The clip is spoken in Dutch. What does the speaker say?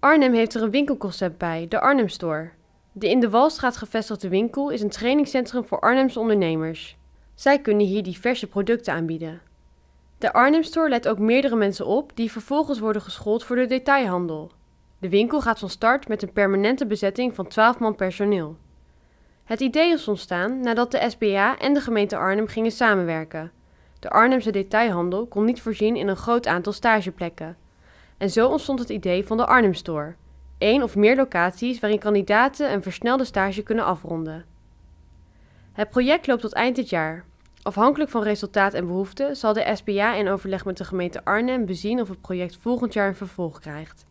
Arnhem heeft er een winkelconcept bij, de Arnhem Store. De in de Walstraat gevestigde winkel is een trainingscentrum voor Arnhemse ondernemers. Zij kunnen hier diverse producten aanbieden. De Arnhem Store let ook meerdere mensen op die vervolgens worden geschoold voor de detailhandel. De winkel gaat van start met een permanente bezetting van 12 man personeel. Het idee is ontstaan nadat de SBA en de gemeente Arnhem gingen samenwerken. De Arnhemse detailhandel kon niet voorzien in een groot aantal stageplekken en zo ontstond het idee van de Arnhem Store, één of meer locaties waarin kandidaten een versnelde stage kunnen afronden. Het project loopt tot eind dit jaar. Afhankelijk van resultaat en behoefte zal de SBA in overleg met de gemeente Arnhem bezien of het project volgend jaar een vervolg krijgt.